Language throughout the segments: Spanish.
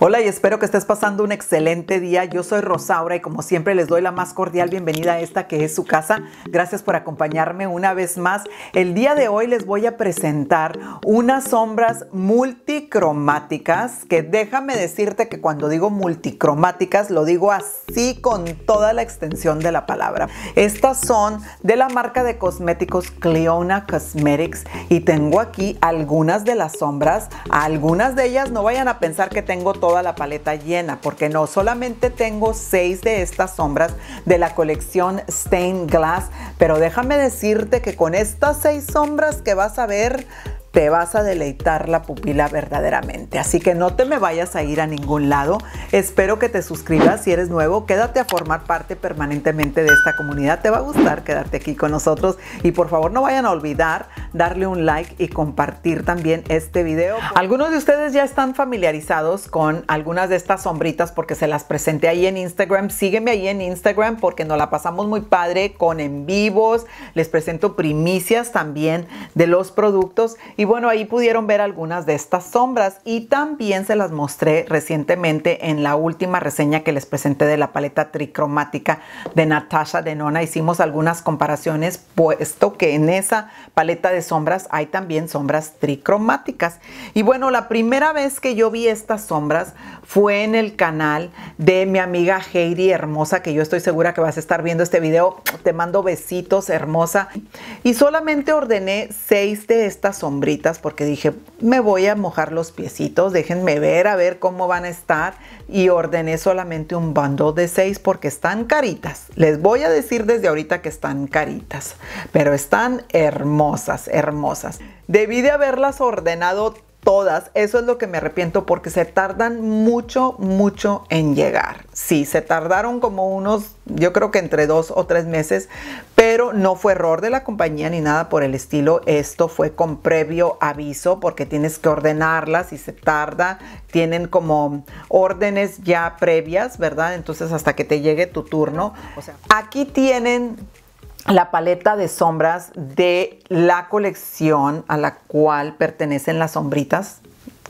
Hola y espero que estés pasando un excelente día. Yo soy Rosaura y como siempre les doy la más cordial bienvenida a esta que es su casa. Gracias por acompañarme una vez más. El día de hoy les voy a presentar unas sombras multicromáticas que déjame decirte que cuando digo multicromáticas lo digo así con toda la extensión de la palabra. Estas son de la marca de cosméticos Cleona Cosmetics y tengo aquí algunas de las sombras. Algunas de ellas no vayan a pensar que tengo toda la paleta llena porque no solamente tengo seis de estas sombras de la colección Stained Glass, pero déjame decirte que con estas seis sombras que vas a ver, te vas a deleitar la pupila verdaderamente. Así que no te me vayas a ir a ningún lado. Espero que te suscribas si eres nuevo. Quédate a formar parte permanentemente de esta comunidad. Te va a gustar quedarte aquí con nosotros. Y por favor no vayan a olvidar darle un like y compartir también este video. Algunos de ustedes ya están familiarizados con algunas de estas sombritas porque se las presenté ahí en Instagram. Sígueme ahí en Instagram porque nos la pasamos muy padre con en vivos. Les presento primicias también de los productos. Y bueno, ahí pudieron ver algunas de estas sombras y también se las mostré recientemente en la última reseña que les presenté de la paleta tricromática de Natasha Denona. Hicimos algunas comparaciones puesto que en esa paleta de sombras hay también sombras tricromáticas. Y bueno, la primera vez que yo vi estas sombras fue en el canal de mi amiga Heidi Hermosa, que yo estoy segura que vas a estar viendo este video. Te mando besitos, hermosa. Y solamente ordené seis de estas sombras porque dije, me voy a mojar los piecitos, déjenme ver a ver cómo van a estar y ordené solamente un bando de seis porque están caritas. Les voy a decir desde ahorita que están caritas, pero están hermosas, hermosas. Debí de haberlas ordenado todas. Eso es lo que me arrepiento porque se tardan mucho, mucho en llegar. Sí, se tardaron como unos, yo creo que entre dos o tres meses, pero no fue error de la compañía ni nada por el estilo. Esto fue con previo aviso porque tienes que ordenarlas y se tarda. Tienen como órdenes ya previas, ¿verdad? Entonces hasta que te llegue tu turno. O sea, aquí tienen la paleta de sombras de la colección a la cual pertenecen las sombritas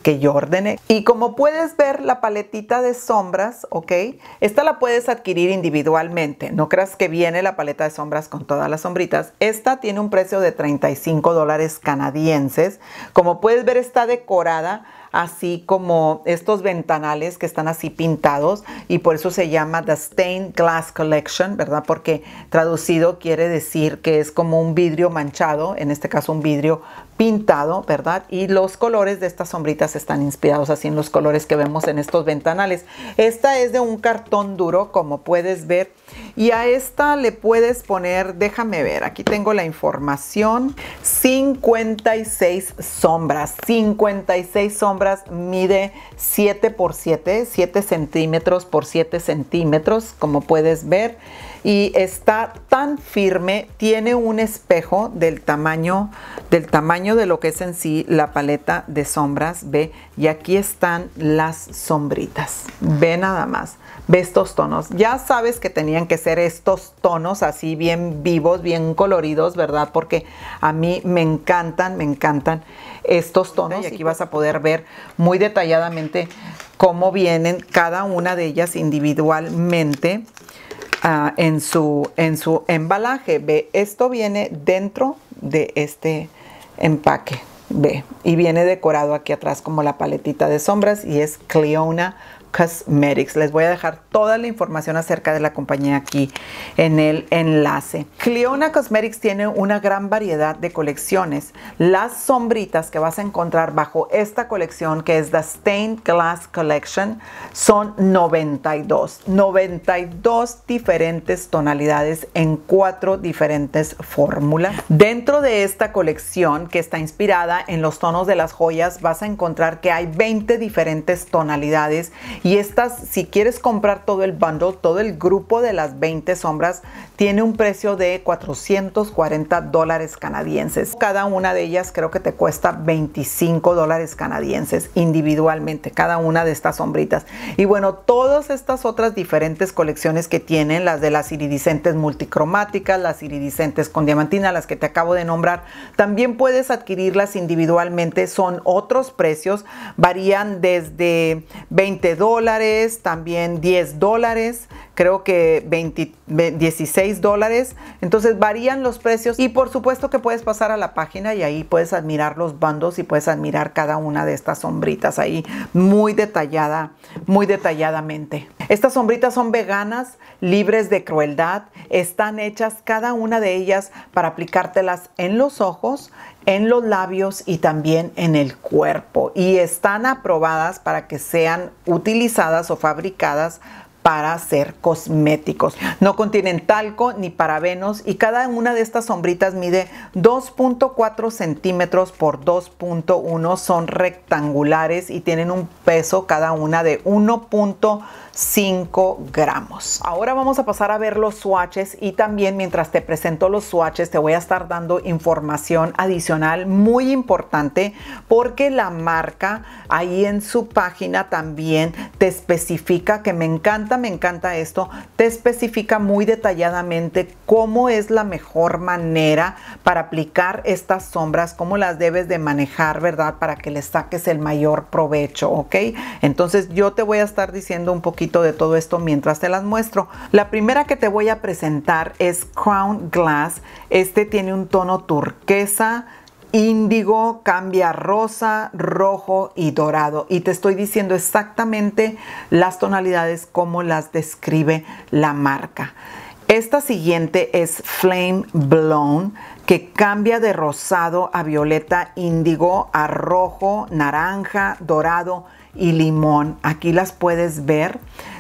que yo ordené. Y como puedes ver, la paletita de sombras, ¿ok? Esta la puedes adquirir individualmente. No creas que viene la paleta de sombras con todas las sombritas. Esta tiene un precio de 35 dólares canadienses. Como puedes ver, está decorada así como estos ventanales que están así pintados y por eso se llama The Stained Glass Collection, ¿verdad? Porque traducido quiere decir que es como un vidrio manchado, en este caso un vidrio pintado, ¿verdad? Y los colores de estas sombritas están inspirados así en los colores que vemos en estos ventanales. Esta es de un cartón duro, como puedes ver, y a esta le puedes poner, déjame ver, aquí tengo la información, 56 sombras, 56 sombras mide 7 por 7, 7 centímetros por 7 centímetros, como puedes ver, y está tan firme, tiene un espejo del tamaño, del tamaño de lo que es en sí la paleta de sombras, ve, y aquí están las sombritas, ve nada más, ve estos tonos, ya sabes que tenían que ser estos tonos así bien vivos, bien coloridos, ¿verdad? Porque a mí me encantan, me encantan estos tonos y aquí pues vas a poder ver muy detalladamente cómo vienen cada una de ellas individualmente ah, en, su, en su embalaje. Ve, esto viene dentro de este empaque. Ve, y viene decorado aquí atrás como la paletita de sombras y es Cleona Cosmetics. Les voy a dejar toda la información acerca de la compañía aquí en el enlace. Cleona Cosmetics tiene una gran variedad de colecciones. Las sombritas que vas a encontrar bajo esta colección que es The Stained Glass Collection son 92. 92 diferentes tonalidades en cuatro diferentes fórmulas. Dentro de esta colección que está inspirada en los tonos de las joyas vas a encontrar que hay 20 diferentes tonalidades y estas, si quieres comprar todo el bundle, todo el grupo de las 20 sombras, tiene un precio de 440 dólares canadienses. Cada una de ellas creo que te cuesta 25 dólares canadienses individualmente, cada una de estas sombritas. Y bueno, todas estas otras diferentes colecciones que tienen, las de las iridiscentes multicromáticas, las iridiscentes con diamantina, las que te acabo de nombrar, también puedes adquirirlas individualmente. Son otros precios, varían desde 20 también 10 dólares creo que 20, 16 dólares. Entonces varían los precios y por supuesto que puedes pasar a la página y ahí puedes admirar los bandos y puedes admirar cada una de estas sombritas ahí muy detallada, muy detalladamente. Estas sombritas son veganas, libres de crueldad, están hechas cada una de ellas para aplicártelas en los ojos, en los labios y también en el cuerpo y están aprobadas para que sean utilizadas o fabricadas para hacer cosméticos. No contienen talco ni parabenos y cada una de estas sombritas mide 2.4 centímetros por 2.1. Son rectangulares y tienen un peso cada una de 1. 5 gramos. Ahora vamos a pasar a ver los swatches y también mientras te presento los swatches te voy a estar dando información adicional muy importante porque la marca ahí en su página también te especifica que me encanta, me encanta esto, te especifica muy detalladamente cómo es la mejor manera para aplicar estas sombras, cómo las debes de manejar, ¿verdad? Para que le saques el mayor provecho, ¿ok? Entonces yo te voy a estar diciendo un poquito de todo esto mientras te las muestro. La primera que te voy a presentar es Crown Glass. Este tiene un tono turquesa, índigo, cambia rosa, rojo y dorado. Y te estoy diciendo exactamente las tonalidades como las describe la marca. Esta siguiente es Flame Blown que cambia de rosado a violeta índigo, a rojo, naranja, dorado y limón. Aquí las puedes ver.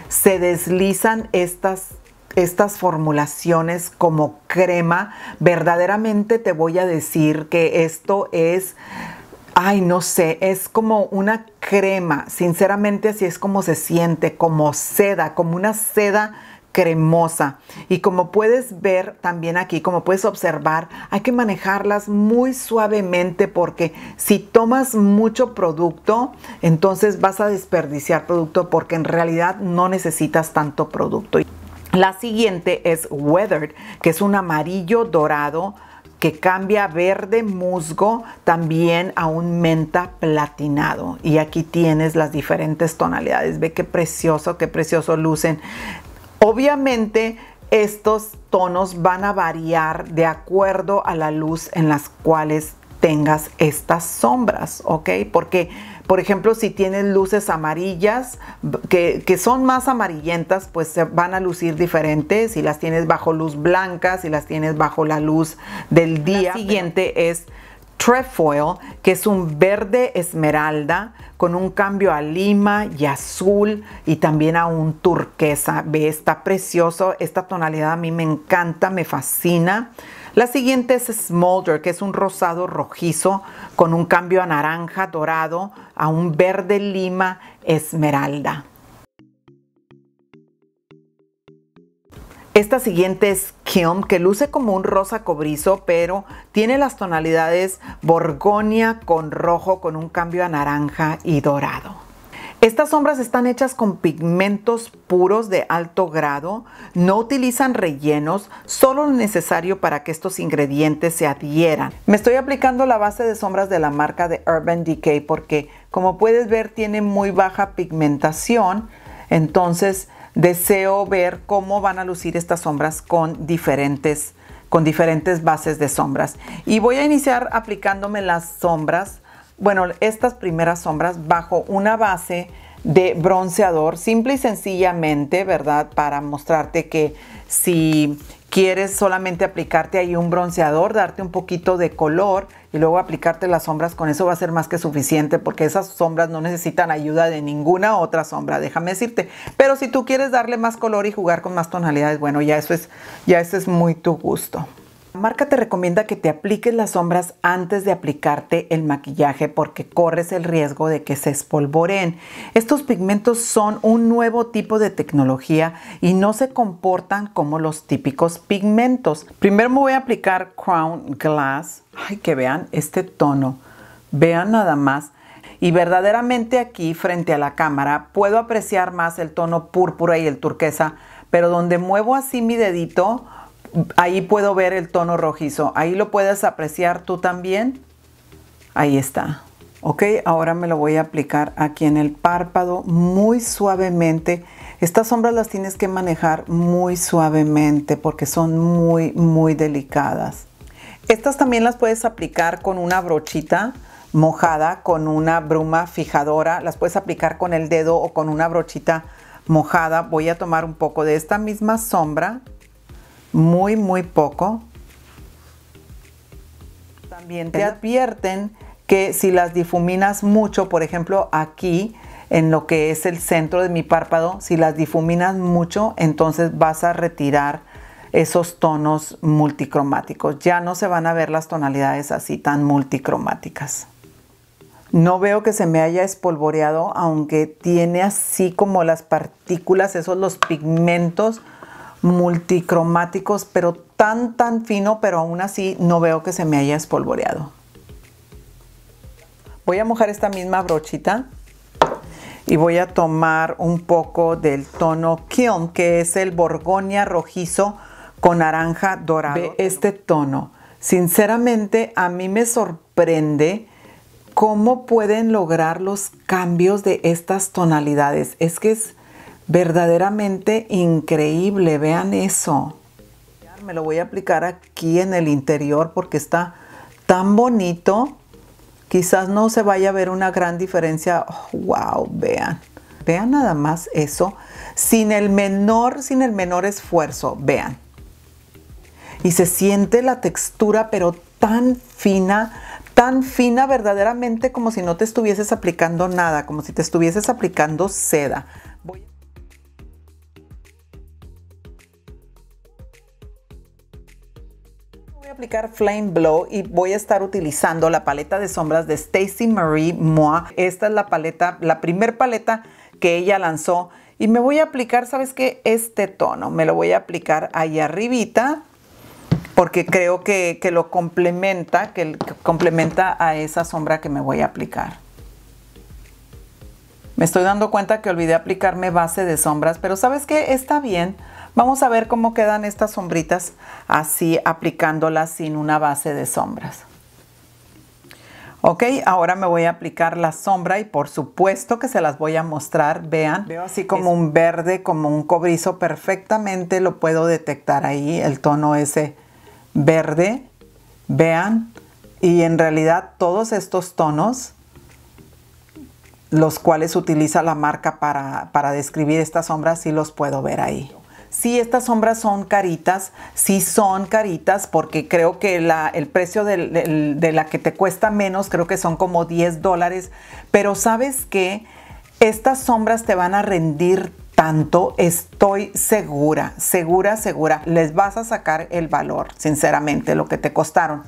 Se deslizan estas estas formulaciones como crema, verdaderamente te voy a decir que esto es ay, no sé, es como una crema, sinceramente así es como se siente, como seda, como una seda cremosa. Y como puedes ver también aquí, como puedes observar, hay que manejarlas muy suavemente porque si tomas mucho producto, entonces vas a desperdiciar producto porque en realidad no necesitas tanto producto. La siguiente es Weathered, que es un amarillo dorado que cambia verde musgo también a un menta platinado. Y aquí tienes las diferentes tonalidades. Ve qué precioso, qué precioso lucen. Obviamente, estos tonos van a variar de acuerdo a la luz en las cuales tengas estas sombras, ¿ok? Porque, por ejemplo, si tienes luces amarillas, que, son más amarillentas, pues se van a lucir diferentes. Si las tienes bajo luz blanca, si las tienes bajo la luz del día. La siguiente es trefoil, que es un verde esmeralda con un cambio a lima y azul y también a un turquesa. Ve, está precioso. Esta tonalidad a mí me encanta, me fascina. La siguiente es Smolder, que es un rosado rojizo con un cambio a naranja dorado, a un verde lima esmeralda. Esta siguiente es Kilm, que luce como un rosa cobrizo, pero tiene las tonalidades borgonia con rojo, con un cambio a naranja y dorado. Estas sombras están hechas con pigmentos puros de alto grado, no utilizan rellenos, solo lo necesario para que estos ingredientes se adhieran. Me estoy aplicando la base de sombras de la marca de Urban Decay porque como puedes ver tiene muy baja pigmentación, entonces, deseo ver cómo van a lucir estas sombras con diferentes, con diferentes bases de sombras. Y voy a iniciar aplicándome las sombras, bueno, estas primeras sombras bajo una base de bronceador, simple y sencillamente, ¿verdad? Para mostrarte que si quieres solamente aplicarte ahí un bronceador, darte un poquito de color y luego aplicarte las sombras, con eso va a ser más que suficiente porque esas sombras no necesitan ayuda de ninguna otra sombra, déjame decirte. Pero si tú quieres darle más color y jugar con más tonalidades, bueno, ya eso es, ya eso es muy tu gusto. Marca te recomienda que te apliques las sombras antes de aplicarte el maquillaje porque corres el riesgo de que se espolvoreen. Estos pigmentos son un nuevo tipo de tecnología y no se comportan como los típicos pigmentos. Primero me voy a aplicar Crown Glass. Ay, que vean este tono. Vean nada más y verdaderamente aquí frente a la cámara puedo apreciar más el tono púrpura y el turquesa, pero donde muevo así mi dedito ahí puedo ver el tono rojizo. Ahí lo puedes apreciar tú también. Ahí está. Ok, ahora me lo voy a aplicar aquí en el párpado muy suavemente. Estas sombras las tienes que manejar muy suavemente porque son muy, muy delicadas. Estas también las puedes aplicar con una brochita mojada, con una bruma fijadora. Las puedes aplicar con el dedo o con una brochita mojada. Voy a tomar un poco de esta misma sombra muy, muy poco. También te advierten que si las difuminas mucho, por ejemplo aquí en lo que es el centro de mi párpado, si las difuminas mucho, entonces vas a retirar esos tonos multicromáticos. Ya no se van a ver las tonalidades así tan multicromáticas. No veo que se me haya espolvoreado, aunque tiene así como las partículas, esos los pigmentos multicromáticos, pero tan, tan fino, pero aún así no veo que se me haya espolvoreado. Voy a mojar esta misma brochita y voy a tomar un poco del tono Kiln, que es el Borgoña rojizo con naranja dorado. este tono. Sinceramente, a mí me sorprende cómo pueden lograr los cambios de estas tonalidades. Es que es Verdaderamente increíble, vean eso. Me lo voy a aplicar aquí en el interior porque está tan bonito. Quizás no se vaya a ver una gran diferencia. wow, vean. Vean nada más eso. Sin el menor, sin el menor esfuerzo, vean. Y se siente la textura, pero tan fina, tan fina verdaderamente como si no te estuvieses aplicando nada, como si te estuvieses aplicando seda. aplicar Flame Blow y voy a estar utilizando la paleta de sombras de Stacy Marie moi Esta es la paleta, la primer paleta que ella lanzó. Y me voy a aplicar, ¿sabes que Este tono. Me lo voy a aplicar ahí arribita porque creo que, lo complementa, que, complementa a esa sombra que me voy a aplicar. Me estoy dando cuenta que olvidé aplicarme base de sombras, pero ¿sabes que Está bien. Vamos a ver cómo quedan estas sombritas así aplicándolas sin una base de sombras. Ok, ahora me voy a aplicar la sombra y por supuesto que se las voy a mostrar. Vean, Veo así como un verde, como un cobrizo, perfectamente lo puedo detectar ahí, el tono ese verde. Vean, y en realidad todos estos tonos, los cuales utiliza la marca para, para describir estas sombras, sí los puedo ver ahí. Sí, estas sombras son caritas, sí son caritas porque creo que el precio de la que te cuesta menos, creo que son como 10 dólares, pero sabes que estas sombras te van a rendir tanto, estoy segura, segura, segura, les vas a sacar el valor, sinceramente, lo que te costaron.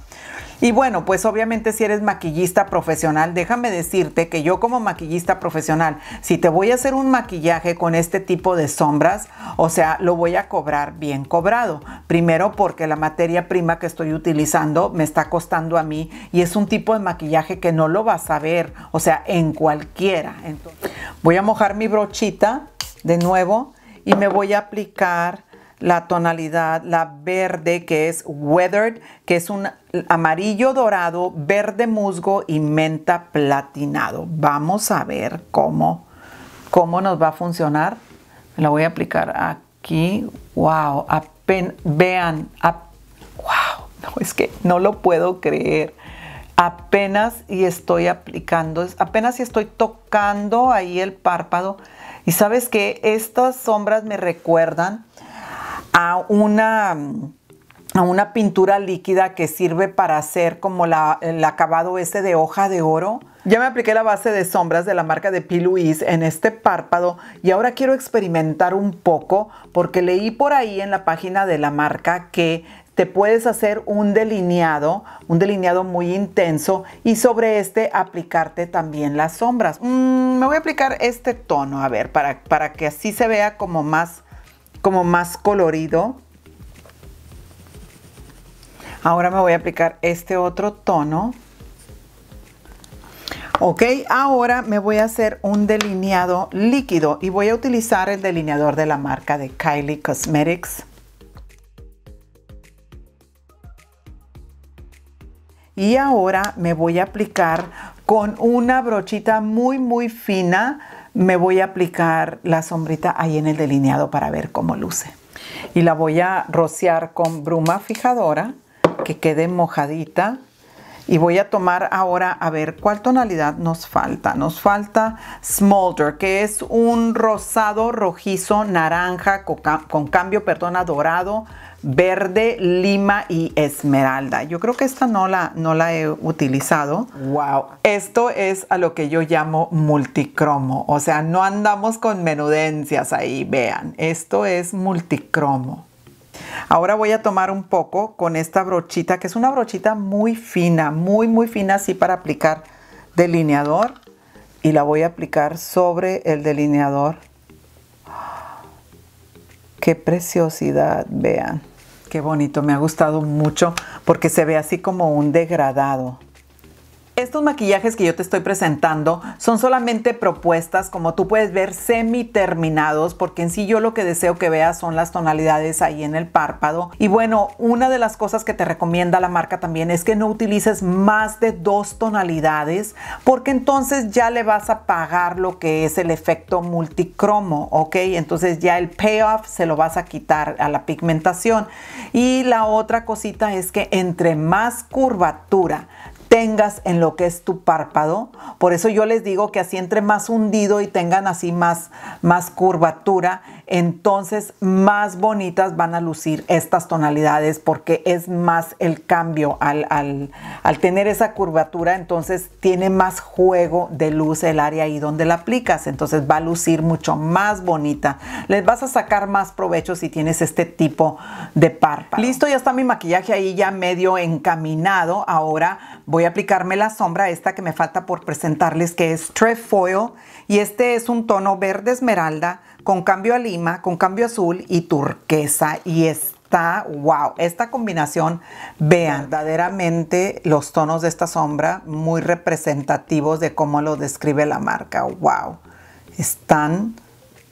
Y bueno, pues obviamente si eres maquillista profesional, déjame decirte que yo como maquillista profesional, si te voy a hacer un maquillaje con este tipo de sombras, o sea, lo voy a cobrar bien cobrado. Primero porque la materia prima que estoy utilizando me está costando a mí y es un tipo de maquillaje que no lo vas a ver, o sea, en cualquiera. Entonces, voy a mojar mi brochita de nuevo y me voy a aplicar la tonalidad, la verde que es weathered, que es un amarillo dorado, verde musgo y menta platinado. Vamos a ver cómo, cómo nos va a funcionar. La voy a aplicar aquí. Wow, vean, wow, no, es que no lo puedo creer. Apenas y estoy aplicando, apenas y estoy tocando ahí el párpado. Y sabes que estas sombras me recuerdan a una, a una pintura líquida que sirve para hacer como la, el acabado ese de hoja de oro. Ya me apliqué la base de sombras de la marca de P. Louise en este párpado y ahora quiero experimentar un poco porque leí por ahí en la página de la marca que te puedes hacer un delineado, un delineado muy intenso y sobre este aplicarte también las sombras. Mm, me voy a aplicar este tono, a ver, para, para que así se vea como más como más colorido. Ahora me voy a aplicar este otro tono. Ok, ahora me voy a hacer un delineado líquido y voy a utilizar el delineador de la marca de Kylie Cosmetics. Y ahora me voy a aplicar con una brochita muy muy fina me voy a aplicar la sombrita ahí en el delineado para ver cómo luce. Y la voy a rociar con bruma fijadora, que quede mojadita. Y voy a tomar ahora a ver cuál tonalidad nos falta. Nos falta Smolder, que es un rosado rojizo naranja con, cambio, perdón, a dorado verde, lima y esmeralda. Yo creo que esta no la, no la he utilizado. Wow. Esto es a lo que yo llamo multicromo. O sea, no andamos con menudencias ahí, vean. Esto es multicromo. Ahora voy a tomar un poco con esta brochita, que es una brochita muy fina, muy, muy fina así para aplicar delineador. Y la voy a aplicar sobre el delineador. ¡Ah! ¡Qué preciosidad! Vean. Qué bonito, me ha gustado mucho porque se ve así como un degradado. Estos maquillajes que yo te estoy presentando son solamente propuestas, como tú puedes ver, semi terminados, porque en sí yo lo que deseo que veas son las tonalidades ahí en el párpado. Y bueno, una de las cosas que te recomienda la marca también es que no utilices más de dos tonalidades, porque entonces ya le vas a pagar lo que es el efecto multicromo, ¿ok? Entonces ya el payoff se lo vas a quitar a la pigmentación. Y la otra cosita es que entre más curvatura, tengas en lo que es tu párpado. Por eso yo les digo que así entre más hundido y tengan así más, más curvatura, entonces más bonitas van a lucir estas tonalidades porque es más el cambio al, tener esa curvatura, entonces tiene más juego de luz el área ahí donde la aplicas, entonces va a lucir mucho más bonita. Les vas a sacar más provecho si tienes este tipo de párpado. Listo, ya está mi maquillaje ahí ya medio encaminado. Ahora voy a aplicarme la sombra, esta que me falta por presentarles que es Trefoil y este es un tono verde esmeralda con cambio a lima, con cambio azul y turquesa. Y está, wow, esta combinación, vean, verdaderamente los tonos de esta sombra muy representativos de cómo lo describe la marca. Wow, están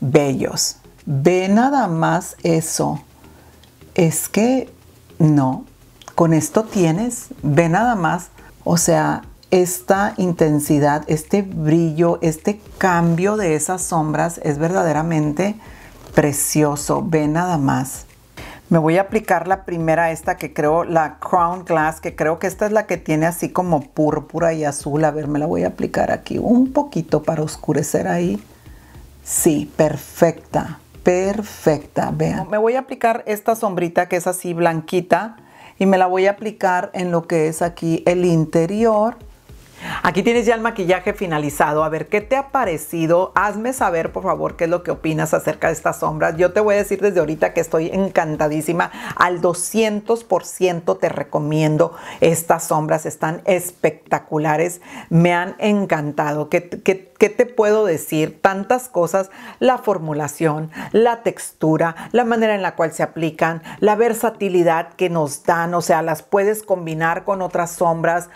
bellos. Ve nada más eso. Es que no, con esto tienes, ve nada más. O sea, esta intensidad, este brillo, este cambio de esas sombras es verdaderamente precioso. Ve nada más. Me voy a aplicar la primera, esta que creo, la Crown Glass, que creo que esta es la que tiene así como púrpura y azul. A ver, me la voy a aplicar aquí un poquito para oscurecer ahí. Sí, perfecta, perfecta, vean. Me voy a aplicar esta sombrita que es así blanquita y me la voy a aplicar en lo que es aquí el interior Aquí tienes ya el maquillaje finalizado. A ver, ¿qué te ha parecido? Hazme saber, por favor, qué es lo que opinas acerca de estas sombras. Yo te voy a decir desde ahorita que estoy encantadísima. Al 200% te recomiendo estas sombras. Están espectaculares. Me han encantado. ¿Qué, te puedo decir? Tantas cosas. La formulación, la textura, la manera en la cual se aplican, la versatilidad que nos dan. O sea, las puedes combinar con otras sombras.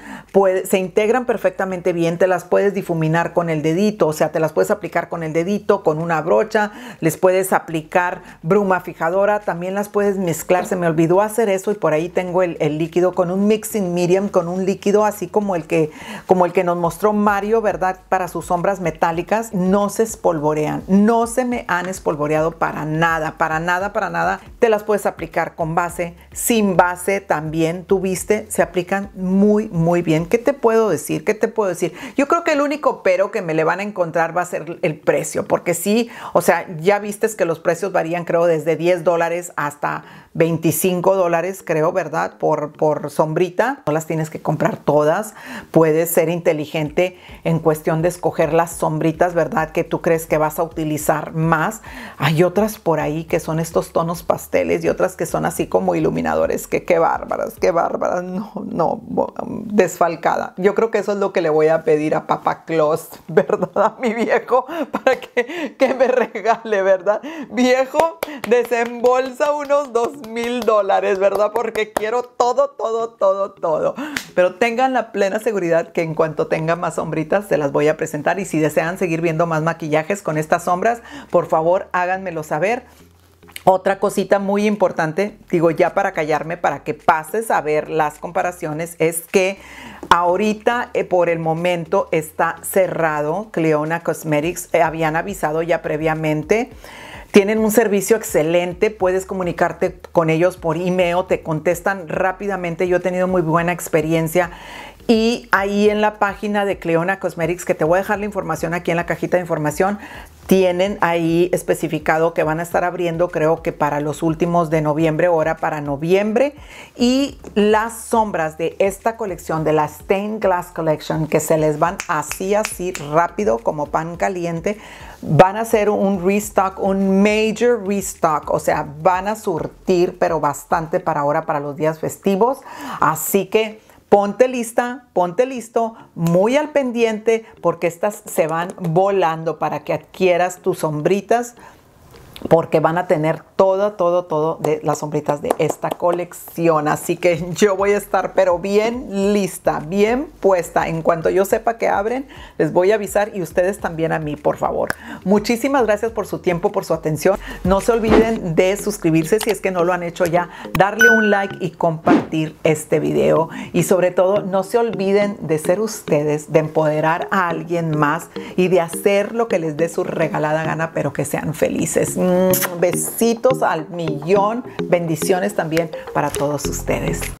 se integran perfectamente bien, te las puedes difuminar con el dedito, o sea, te las puedes aplicar con el dedito, con una brocha, les puedes aplicar bruma fijadora, también las puedes mezclar, se me olvidó hacer eso y por ahí tengo el, líquido con un mixing medium, con un líquido así como el que, como el que nos mostró Mario, ¿verdad? Para sus sombras metálicas, no se espolvorean, no se me han espolvoreado para nada, para nada, para nada. Te las puedes aplicar con base, sin base también, tuviste, se aplican muy, muy bien. ¿Qué te puedo decir? ¿Qué te puedo decir? Yo creo que el único pero que me le van a encontrar va a ser el precio, porque sí, o sea, ya vistes que los precios varían, creo, desde 10 dólares hasta 25 dólares, creo, ¿verdad? Por, por sombrita. No las tienes que comprar todas. Puedes ser inteligente en cuestión de escoger las sombritas, ¿verdad? Que tú crees que vas a utilizar más. Hay otras por ahí que son estos tonos pasteles y otras que son así como iluminadores. Que qué bárbaras, qué bárbaras. No, no, desfalcada. Yo creo que eso es lo que le voy a pedir a Papá Claus, ¿verdad? A mi viejo, para que, que me regale, ¿verdad? Viejo, desembolsa unos dos mil dólares, ¿verdad? Porque quiero todo, todo, todo, todo. Pero tengan la plena seguridad que en cuanto tenga más sombritas, se las voy a presentar. Y si desean seguir viendo más maquillajes con estas sombras, por favor háganmelo saber. Otra cosita muy importante, digo ya para callarme, para que pases a ver las comparaciones, es que ahorita eh, por el momento está cerrado Cleona Cosmetics. Eh, habían avisado ya previamente. Tienen un servicio excelente, puedes comunicarte con ellos por email, te contestan rápidamente. Yo he tenido muy buena experiencia y ahí en la página de Cleona Cosmetics, que te voy a dejar la información aquí en la cajita de información, tienen ahí especificado que van a estar abriendo creo que para los últimos de noviembre, hora para noviembre. Y las sombras de esta colección, de la Stained Glass Collection, que se les van así, así rápido como pan caliente, van a ser un restock, un major restock. O sea, van a surtir pero bastante para ahora, para los días festivos. Así que Ponte lista, ponte listo, muy al pendiente porque estas se van volando para que adquieras tus sombritas porque van a tener todo, todo, todo de las sombritas de esta colección. Así que yo voy a estar, pero bien lista, bien puesta. En cuanto yo sepa que abren, les voy a avisar y ustedes también a mí, por favor. Muchísimas gracias por su tiempo, por su atención. No se olviden de suscribirse si es que no lo han hecho ya, darle un like y compartir este video. Y sobre todo, no se olviden de ser ustedes, de empoderar a alguien más y de hacer lo que les dé su regalada gana, pero que sean felices. Besitos al millón. Bendiciones también para todos ustedes.